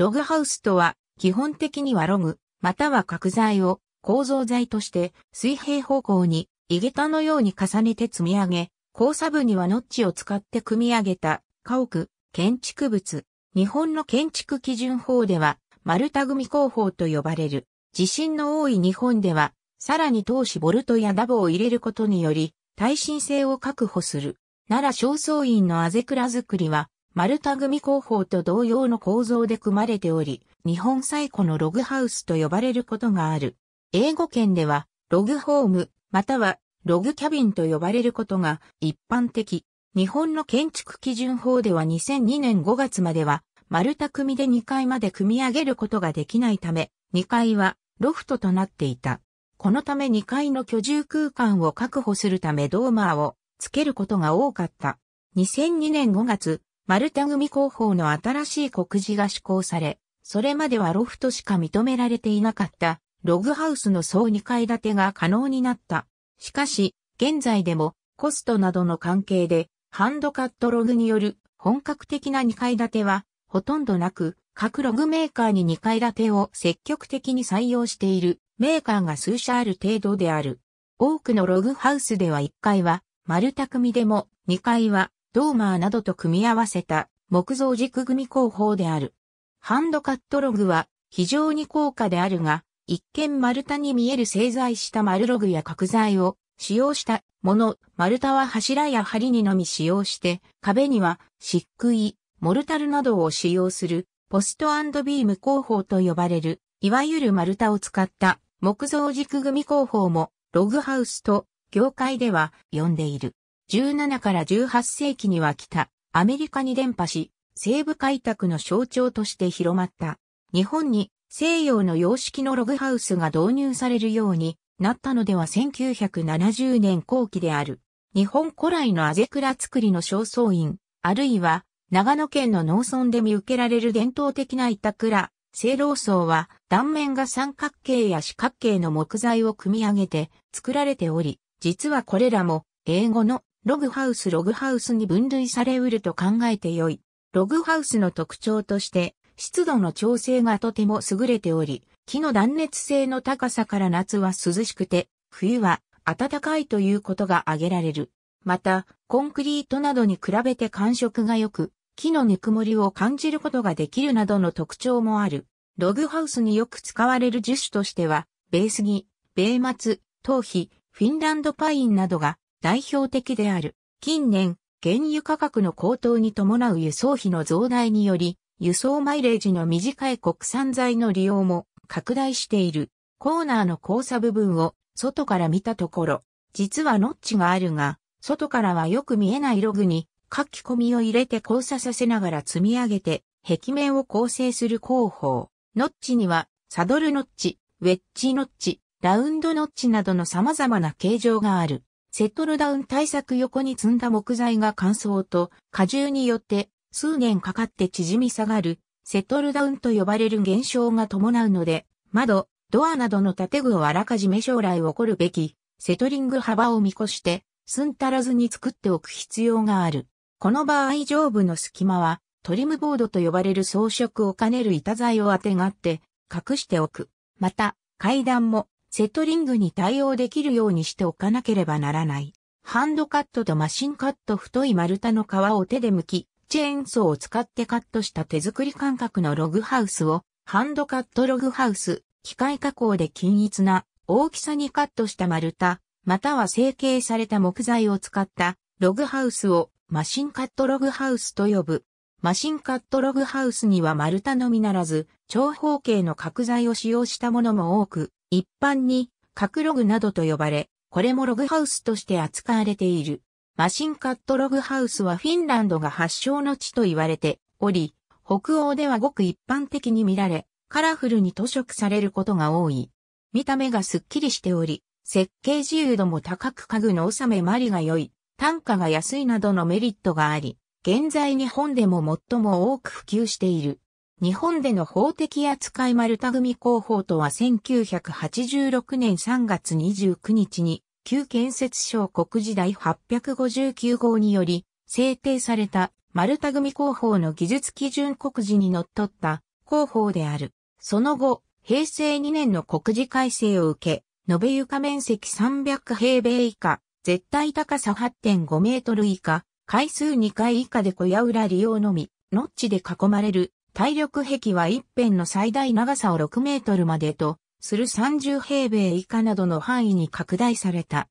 ログハウスとは、基本的にはログ、または角材を構造材として水平方向に、井桁のように重ねて積み上げ、交差部にはノッチを使って組み上げた家屋、建築物。日本の建築基準法では、丸太組工法と呼ばれる。地震の多い日本では、さらに投資ボルトやダボを入れることにより、耐震性を確保する。奈良正倉院のあぜくら作りは、丸太組工法と同様の構造で組まれており、日本最古のログハウスと呼ばれることがある。英語圏では、ログホーム、または、ログキャビンと呼ばれることが一般的。日本の建築基準法では2002年5月までは、丸太組で2階まで組み上げることができないため、2階はロフトとなっていた。このため2階の居住空間を確保するためドーマーをつけることが多かった。2002年5月、丸太組工法の新しい告示が施行され、それまではロフトしか認められていなかったログハウスの総2階建てが可能になった。しかし、現在でもコストなどの関係でハンドカットログによる本格的な2階建てはほとんどなく、各ログメーカーに2階建てを積極的に採用しているメーカーが数社ある程度である。多くのログハウスでは1階は丸組でも2階はドーマーなどと組み合わせた木造軸組工法である。ハンドカットログは非常に高価であるが、一見丸太に見える製材した丸ログや角材を使用したもの、丸太は柱や梁にのみ使用して、壁には漆喰、モルタルなどを使用するポストビーム工法と呼ばれる、いわゆる丸太を使った木造軸組工法もログハウスと業界では呼んでいる。17から18世紀には来た、アメリカに伝播し、西部開拓の象徴として広まった。日本に西洋の様式のログハウスが導入されるようになったのでは1970年後期である。日本古来のアゼクラ作りの正倉院、あるいは長野県の農村で見受けられる伝統的な板倉、青老層は断面が三角形や四角形の木材を組み上げて作られており、実はこれらも英語のログハウスログハウスに分類されうると考えてよい。ログハウスの特徴として、湿度の調整がとても優れており、木の断熱性の高さから夏は涼しくて、冬は暖かいということが挙げられる。また、コンクリートなどに比べて感触が良く、木のぬくもりを感じることができるなどの特徴もある。ログハウスによく使われる樹種としては、ベースギ、ベイマツ、頭皮、フィンランドパインなどが代表的である。近年、原油価格の高騰に伴う輸送費の増大により、輸送マイレージの短い国産材の利用も拡大している。コーナーの交差部分を外から見たところ、実はノッチがあるが、外からはよく見えないログに書き込みを入れて交差させながら積み上げて壁面を構成する工法。ノッチにはサドルノッチ、ウェッジノッチ、ラウンドノッチなどの様々な形状がある。セットルダウン対策横に積んだ木材が乾燥と荷重によって数年かかって縮み下がるセットルダウンと呼ばれる現象が伴うので窓、ドアなどの建具をあらかじめ将来起こるべきセトリング幅を見越して寸足らずに作っておく必要がある。この場合上部の隙間はトリムボードと呼ばれる装飾を兼ねる板材をあてがって隠しておく。また階段もセットリングに対応できるようにしておかなければならない。ハンドカットとマシンカット太い丸太の皮を手で剥き、チェーンソーを使ってカットした手作り感覚のログハウスを、ハンドカットログハウス、機械加工で均一な大きさにカットした丸太、または成形された木材を使ったログハウスをマシンカットログハウスと呼ぶ。マシンカットログハウスには丸太のみならず、長方形の角材を使用したものも多く、一般に、核ログなどと呼ばれ、これもログハウスとして扱われている。マシンカットログハウスはフィンランドが発祥の地と言われており、北欧ではごく一般的に見られ、カラフルに塗色されることが多い。見た目がスッキリしており、設計自由度も高く家具の納めまりが良い、単価が安いなどのメリットがあり、現在日本でも最も多く普及している。日本での法的扱い丸田組広報とは1986年3月29日に、旧建設省国時代859号により、制定された丸田組広報の技術基準国時に則っった広報である。その後、平成2年の国時改正を受け、延べ床面積300平米以下、絶対高さ8.5メートル以下、回数2回以下で小屋裏利用のみ、ノッチで囲まれる体力壁は一辺の最大長さを6メートルまでと、する30平米以下などの範囲に拡大された。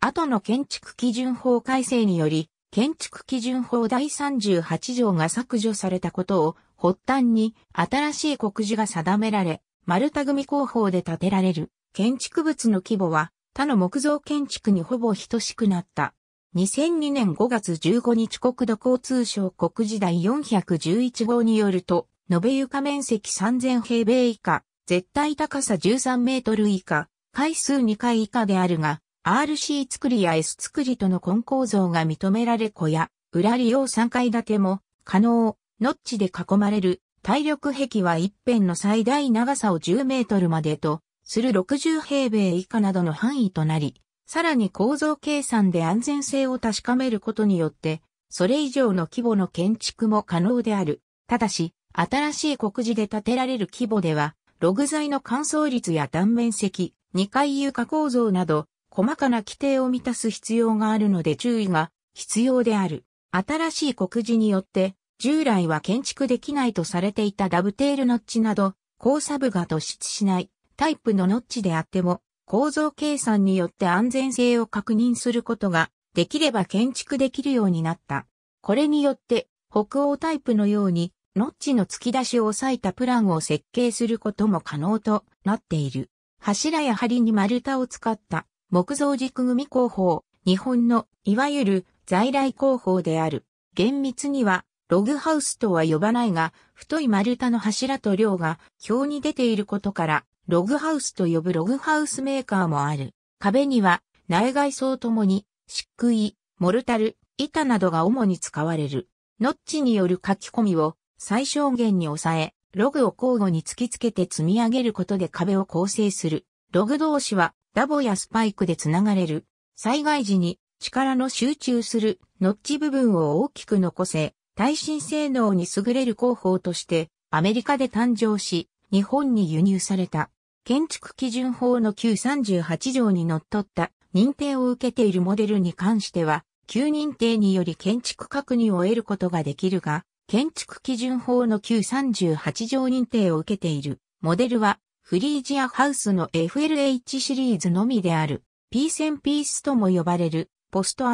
後の建築基準法改正により、建築基準法第38条が削除されたことを発端に新しい告示が定められ、丸太組工法で建てられる建築物の規模は他の木造建築にほぼ等しくなった。2002年5月15日国土交通省国時代411号によると、延べ床面積3000平米以下、絶対高さ13メートル以下、回数2回以下であるが、RC 作りや S 作りとの根構造が認められ小屋、裏利用3階建ても可能、ノッチで囲まれる、体力壁は一辺の最大長さを10メートルまでと、する60平米以下などの範囲となり、さらに構造計算で安全性を確かめることによって、それ以上の規模の建築も可能である。ただし、新しい国示で建てられる規模では、ログ材の乾燥率や断面積、2階床構造など、細かな規定を満たす必要があるので注意が必要である。新しい告示によって、従来は建築できないとされていたダブテールノッチなど、交差部が突出しないタイプのノッチであっても、構造計算によって安全性を確認することができれば建築できるようになった。これによって北欧タイプのようにノッチの突き出しを抑えたプランを設計することも可能となっている。柱や梁に丸太を使った木造軸組工法、日本のいわゆる在来工法である。厳密にはログハウスとは呼ばないが、太い丸太の柱と量が表に出ていることから、ログハウスと呼ぶログハウスメーカーもある。壁には内外装ともに漆喰、モルタル、板などが主に使われる。ノッチによる書き込みを最小限に抑え、ログを交互に突きつけて積み上げることで壁を構成する。ログ同士はダボやスパイクでつながれる。災害時に力の集中するノッチ部分を大きく残せ、耐震性能に優れる工法としてアメリカで誕生し、日本に輸入された。建築基準法の旧38条にのっとった認定を受けているモデルに関しては、旧認定により建築確認を得ることができるが、建築基準法の旧38条認定を受けているモデルは、フリージアハウスの FLH シリーズのみである、ピーセンピースとも呼ばれる、ポスト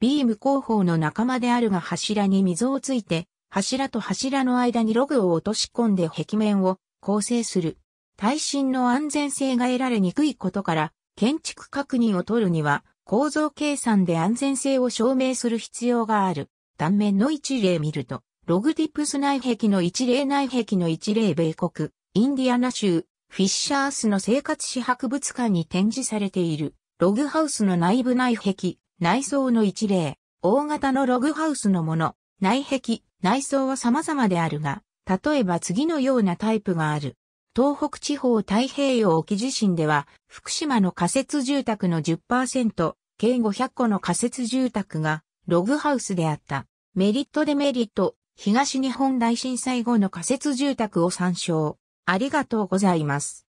ビーム工法の仲間であるが柱に溝をついて、柱と柱の間にログを落とし込んで壁面を構成する。耐震の安全性が得られにくいことから、建築確認を取るには、構造計算で安全性を証明する必要がある。断面の一例見ると、ログディプス内壁の一例内壁の一例米国、インディアナ州、フィッシャースの生活史博物館に展示されている、ログハウスの内部内壁、内装の一例、大型のログハウスのもの、内壁、内装は様々であるが、例えば次のようなタイプがある。東北地方太平洋沖地震では、福島の仮設住宅の10%、計500個の仮設住宅がログハウスであった。メリットデメリット、東日本大震災後の仮設住宅を参照。ありがとうございます。